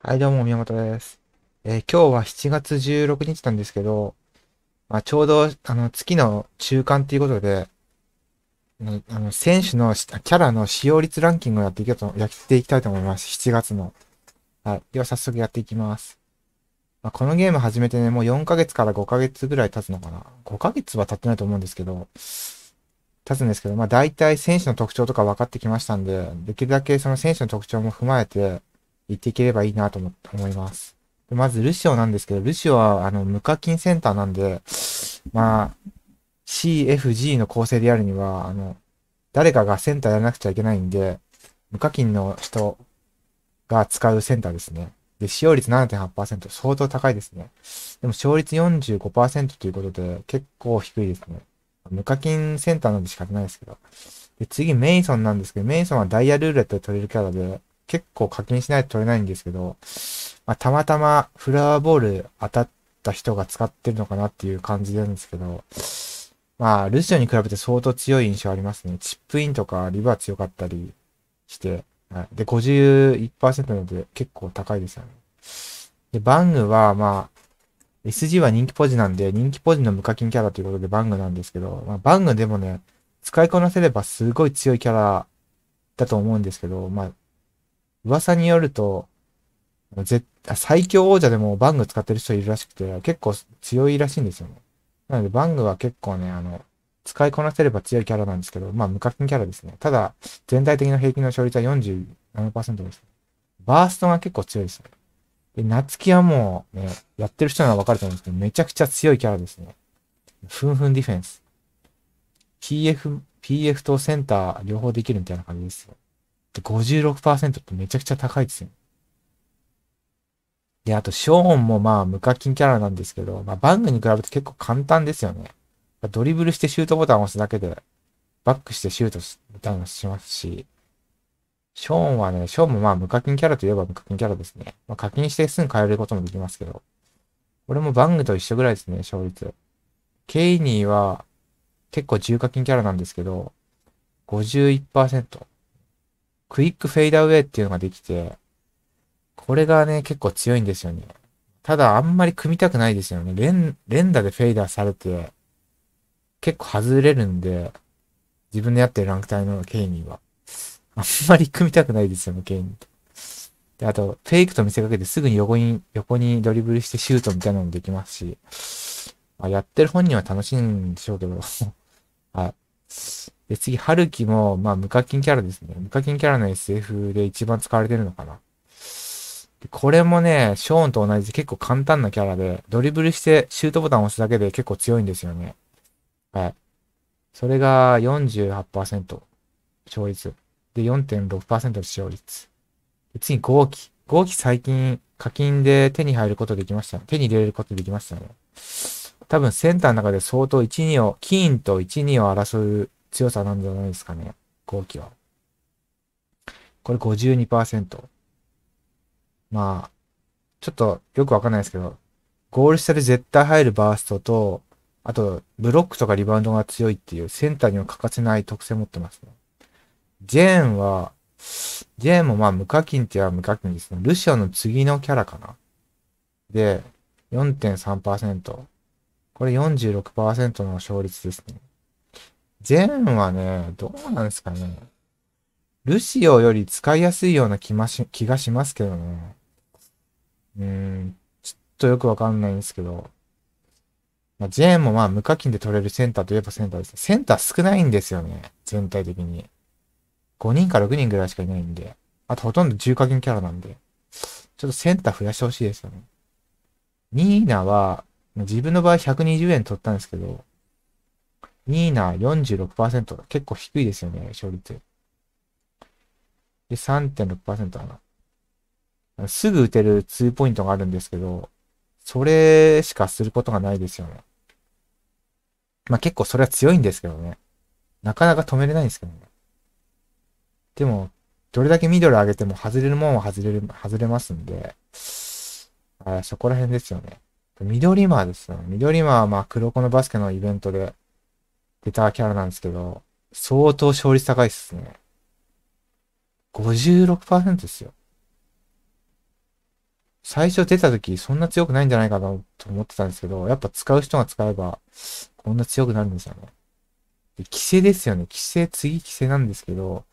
はい、どうも、宮本です。えー、今日は7月16日なんですけど、まあ、ちょうど、あの、月の中間っていうことで、あの、選手のキャラの使用率ランキングをやっていきたいと、やっていきたいと思います。7月の。はい。では、早速やっていきます。まあ、このゲーム始めてね、もう4ヶ月から5ヶ月ぐらい経つのかな。5ヶ月は経ってないと思うんですけど、経つんですけど、まあ、大体選手の特徴とか分かってきましたんで、できるだけその選手の特徴も踏まえて、行っていければいいなと思、思います。でまず、ルシオなんですけど、ルシオは、あの、無課金センターなんで、まあ、CFG の構成であるには、あの、誰かがセンターやらなくちゃいけないんで、無課金の人が使うセンターですね。で、使用率7.8%、相当高いですね。でも、勝率45%ということで、結構低いですね。無課金センターなんで仕方ないですけど。で、次、メイソンなんですけど、メイソンはダイヤルーレットで取れるキャラで、結構課金しないと取れないんですけど、まあ、たまたまフラワーボール当たった人が使ってるのかなっていう感じなんですけど、まあ、ルシオに比べて相当強い印象ありますね。チップインとかリバー強かったりして、はい、で、51%なので結構高いですよね。で、バングは、まあ、SG は人気ポジなんで、人気ポジの無課金キャラということでバングなんですけど、まあ、バングでもね、使いこなせればすごい強いキャラだと思うんですけど、まあ、噂によると、絶最強王者でもバング使ってる人いるらしくて、結構強いらしいんですよね。なので、バングは結構ね、あの、使いこなせれば強いキャラなんですけど、まあ、無課金キャラですね。ただ、全体的な平均の勝率は47%です。バーストが結構強いですね。で、夏木はもうね、やってる人ならわかると思うんですけど、めちゃくちゃ強いキャラですね。ふんふんディフェンス。PF、PF とセンター両方できるみたいな感じですよ。って56%ってめちゃくちゃ高いですよ。で、あと、ショーンもまあ、無課金キャラなんですけど、まあ、バングに比べて結構簡単ですよね。ドリブルしてシュートボタンを押すだけで、バックしてシュートボタンをしますし、ショーンはね、ショーンもまあ無課金キャラといえば無課金キャラですね。まあ、課金してすぐ変えることもできますけど。俺もバングと一緒ぐらいですね、勝率。ケイニーは結構重課金キャラなんですけど、51%。クイックフェイダーウェイっていうのができて、これがね、結構強いんですよね。ただ、あんまり組みたくないですよね。連、連打でフェイダーされて、結構外れるんで、自分でやってるランク帯のケイニーは。あんまり組みたくないですよね、ケイニーと。で、あと、フェイクと見せかけてすぐに横に、横にドリブルしてシュートみたいなのもできますし、まあ、やってる本人は楽しいんでしょうけど、はい。で、次、春樹も、まあ、無課金キャラですね。無課金キャラの SF で一番使われてるのかな。でこれもね、ショーンと同じで結構簡単なキャラで、ドリブルしてシュートボタンを押すだけで結構強いんですよね。はい。それが48%勝率。で、4.6%使用率。で次、合期。合期最近課金で手に入ることできました。手に入れることできましたね。多分センターの中で相当1、2を、キーンと1、2を争う強さなんじゃないですかね。後期は。これ52%。まあ、ちょっとよくわかんないですけど、ゴール下で絶対入るバーストと、あと、ブロックとかリバウンドが強いっていう、センターには欠かせない特性持ってますね。ジェーンは、ジェーンもまあ無課金って言えば無課金ですね。ルシアの次のキャラかな。で、4.3%。これ46%の勝率ですね。ジェーンはね、どうなんですかね。ルシオより使いやすいような気まし気がしますけどね。うん、ちょっとよくわかんないんですけど。まあ、ジェーンもまあ無課金で取れるセンターといえばセンターですセンター少ないんですよね。全体的に。5人か6人ぐらいしかいないんで。あとほとんど重課金キャラなんで。ちょっとセンター増やしてほしいですよね。ニーナは、自分の場合120円取ったんですけど、ニーナ46%。結構低いですよね、勝率。で、3.6%だな。すぐ打てるツーポイントがあるんですけど、それしかすることがないですよね。まあ結構それは強いんですけどね。なかなか止めれないんですけどね。でも、どれだけミドル上げても外れるもんは外れる、外れますんで、あそこら辺ですよね。ミドリマーですよ。ミドリマーはま黒子のバスケのイベントで出たキャラなんですけど、相当勝率高いっすね。56%ですよ。最初出た時そんな強くないんじゃないかなと思ってたんですけど、やっぱ使う人が使えばこんな強くなるんですよね。で、規制ですよね。規制、次規制なんですけど、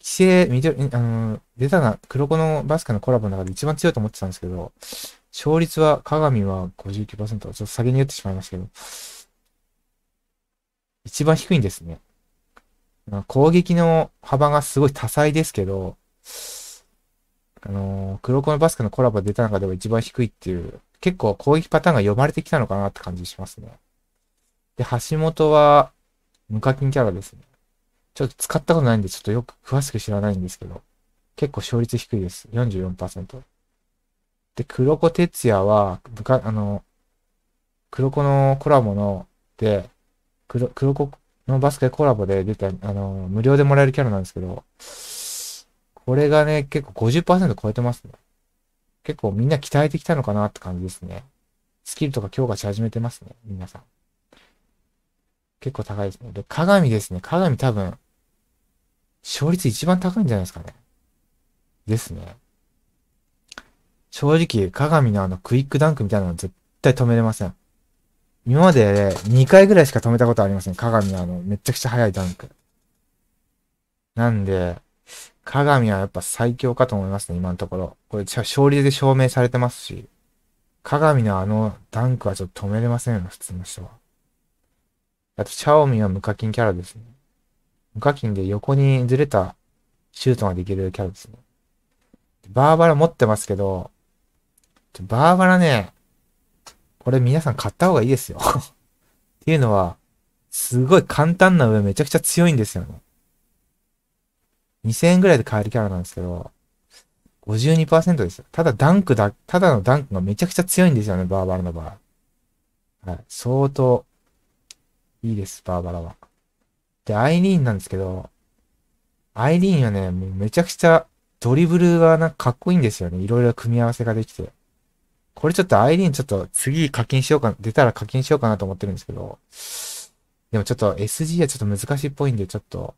規制、緑、あの、出たな、黒子のバスケのコラボの中で一番強いと思ってたんですけど、勝率は、鏡は59%、ちょっと先に言ってしまいましたけど、一番低いんですね。攻撃の幅がすごい多彩ですけど、あのー、黒子のバスケのコラボ出た中では一番低いっていう、結構攻撃パターンが読まれてきたのかなって感じしますね。で、橋本は、無課金キャラですね。ちょっと使ったことないんで、ちょっとよく詳しく知らないんですけど、結構勝率低いです。44%。で、黒子哲也は、部下、あの、黒子のコラボの、で、黒、黒子のバスケコラボで出た、あの、無料でもらえるキャラなんですけど、これがね、結構50%超えてますね。結構みんな鍛えてきたのかなって感じですね。スキルとか強化し始めてますね、皆さん。結構高いですね。で、鏡ですね。鏡多分、勝率一番高いんじゃないですかね。ですね。正直、鏡のあのクイックダンクみたいなの絶対止めれません。今まで2回ぐらいしか止めたことありません、鏡はあの、めちゃくちゃ速いダンク。なんで、鏡はやっぱ最強かと思いますね、今のところ。これ、勝利で証明されてますし。鏡のあのダンクはちょっと止めれませんよ、普通の人は。あと、チャオミンは無課金キャラですね。無課金で横にずれたシュートができるキャラですね。バーバラ持ってますけど、バーバラね、これ皆さん買った方がいいですよ っていうのは、すごい簡単な上めちゃくちゃ強いんですよね。2000円ぐらいで買えるキャラなんですけど、52%ですよ。ただダンクだ、ただのダンクがめちゃくちゃ強いんですよね、バーバラの場合。はい。相当、いいです、バーバラは。で、アイリーンなんですけど、アイリーンはね、もうめちゃくちゃドリブルがなんかかっこいいんですよね。いろいろ組み合わせができて。これちょっとアイリーンちょっと次課金しようか、出たら課金しようかなと思ってるんですけど、でもちょっと SG はちょっと難しいっぽいんで、ちょっと、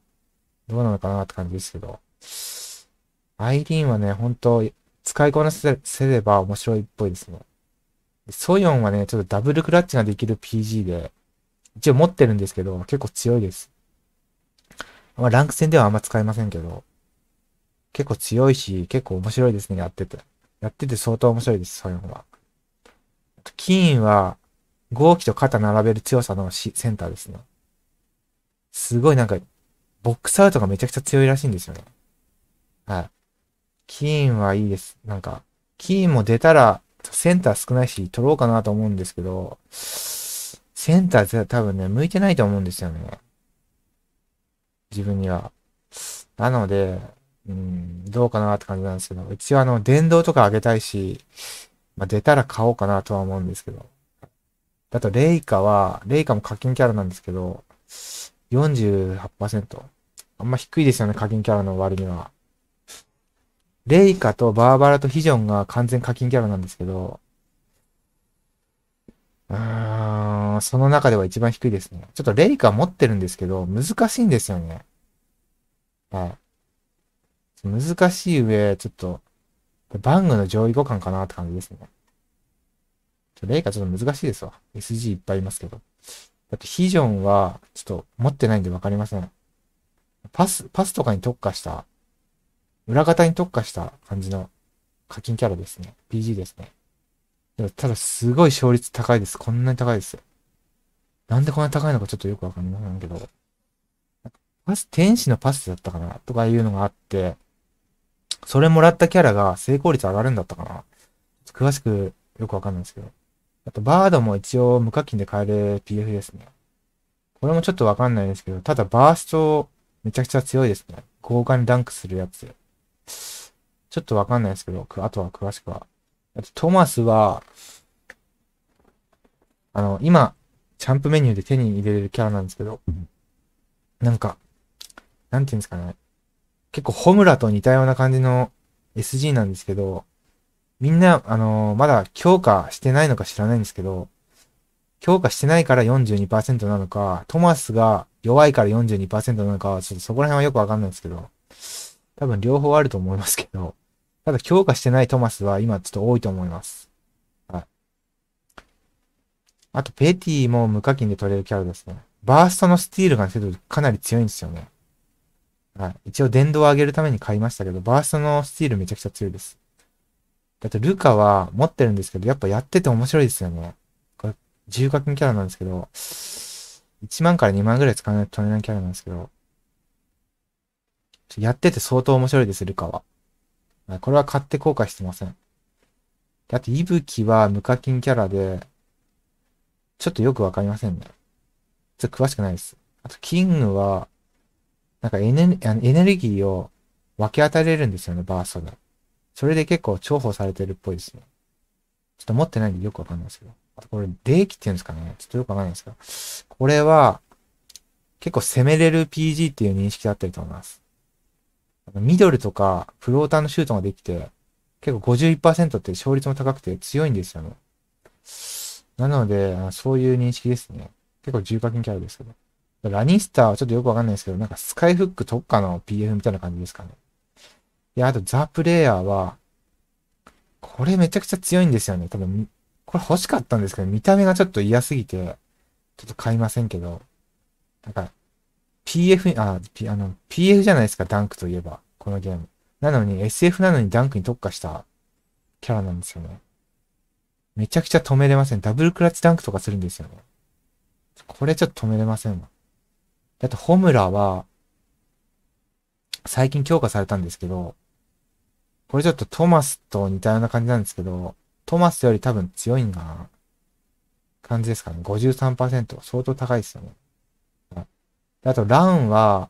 どうなのかなって感じですけど。アイリーンはね、本当使いこなせれば面白いっぽいですね。ソヨンはね、ちょっとダブルクラッチができる PG で、一応持ってるんですけど、結構強いです。まあ、ランク戦ではあんま使いませんけど、結構強いし、結構面白いですね、やってて。やってて相当面白いです、ソヨンは。とキーンは、合気と肩並べる強さのセンターですね。すごいなんか、ボックスアウトがめちゃくちゃ強いらしいんですよね。はい。キーンはいいです。なんか、キーンも出たら、センター少ないし、取ろうかなと思うんですけど、センター多分ね、向いてないと思うんですよね。自分には。なので、うん、どうかなって感じなんですけど、一応あの、電動とか上げたいし、まあ、出たら買おうかなとは思うんですけど。だと、レイカは、レイカも課金キャラなんですけど、48%。あんま低いですよね、課金キャラの割には。レイカとバーバラとヒジョンが完全課金キャラなんですけど、うーん、その中では一番低いですね。ちょっとレイカ持ってるんですけど、難しいんですよね。はい。難しい上、ちょっと、バングの上位互換かなって感じですね。ちょレイカちょっと難しいですわ。SG いっぱいいますけど。だってヒジョンは、ちょっと持ってないんでわかりません。パス、パスとかに特化した、裏方に特化した感じの課金キャラですね。PG ですね。でもただすごい勝率高いです。こんなに高いです。なんでこんなに高いのかちょっとよくわかりませんけど。パス、天使のパスだったかなとかいうのがあって、それもらったキャラが成功率上がるんだったかな詳しくよくわかんないですけど。あと、バードも一応無課金で買える PF ですね。これもちょっとわかんないですけど、ただバーストめちゃくちゃ強いですね。豪華にダンクするやつ。ちょっとわかんないですけど、あとは詳しくは。あと、トマスは、あの、今、チャンプメニューで手に入れるキャラなんですけど、なんか、なんていうんですかね。結構ホムラと似たような感じの SG なんですけど、みんな、あのー、まだ強化してないのか知らないんですけど、強化してないから42%なのか、トマスが弱いから42%なのか、ちょっとそこら辺はよくわかんないんですけど、多分両方あると思いますけど、ただ強化してないトマスは今ちょっと多いと思います。はい。あと、ペティも無課金で取れるキャラですね。バーストのスティールがかなり強いんですよね。はい。一応電動を上げるために買いましたけど、バーストのスティールめちゃくちゃ強いです。だってルカは持ってるんですけど、やっぱやってて面白いですよね。これ、重課金キャラなんですけど、1万から2万ぐらい使わないと取れないキャラなんですけど、やってて相当面白いです、ルカは。これは買って後悔してません。あと、いぶきは無課金キャラで、ちょっとよくわかりませんね。ちょっと詳しくないです。あと、キングは、なんかエネエネルギーを分け与えれるんですよね、バーストで。それで結構重宝されてるっぽいですね。ちょっと持ってないんでよくわかんないですけど。あとこれ、冷気っていうんですかね。ちょっとよくわかんないんですけど。これは、結構攻めれる PG っていう認識だったりと思います。ミドルとか、フローターのシュートができて、結構51%って勝率も高くて強いんですよね。なので、そういう認識ですね。結構重課金キャラですけど。ラニスターはちょっとよくわかんないですけど、なんかスカイフック特化の PF みたいな感じですかね。で、あとザ・プレイヤーは、これめちゃくちゃ強いんですよね。多分、これ欲しかったんですけど、見た目がちょっと嫌すぎて、ちょっと買いませんけど、なんか、PF、あ、P、あの、PF じゃないですか、ダンクといえば、このゲーム。なのに、SF なのにダンクに特化したキャラなんですよね。めちゃくちゃ止めれません。ダブルクラッチダンクとかするんですよね。これちょっと止めれませんわ。だと、ホムラは、最近強化されたんですけど、これちょっとトマスと似たような感じなんですけど、トマスより多分強いんな感じですかね。53%。相当高いですよね。あと、ランは、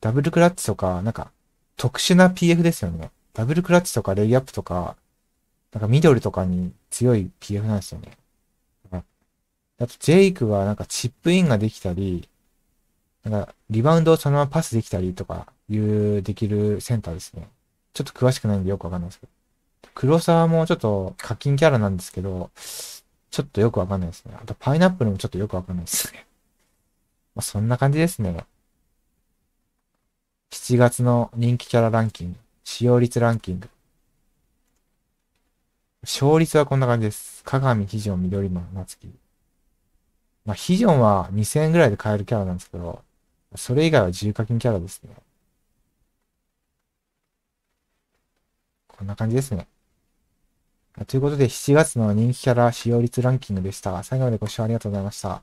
ダブルクラッチとか、なんか、特殊な PF ですよね。ダブルクラッチとかレイアップとか、なんかミドルとかに強い PF なんですよね。あと、ジェイクはなんかチップインができたり、なんか、リバウンドをそのままパスできたりとか、いうできるセンターですね。ちょっと詳しくないんでよくわかんないですけど。黒沢もちょっと課金キャラなんですけど、ちょっとよくわかんないですね。あとパイナップルもちょっとよくわかんないですね。まあ、そんな感じですね。7月の人気キャラランキング、使用率ランキング。勝率はこんな感じです。鏡、ョン、緑の夏木。まあ、ョンは2000円ぐらいで買えるキャラなんですけど、それ以外は重課金キャラですね。こんな感じですね。ということで、7月の人気キャラ使用率ランキングでした。最後までご視聴ありがとうございました。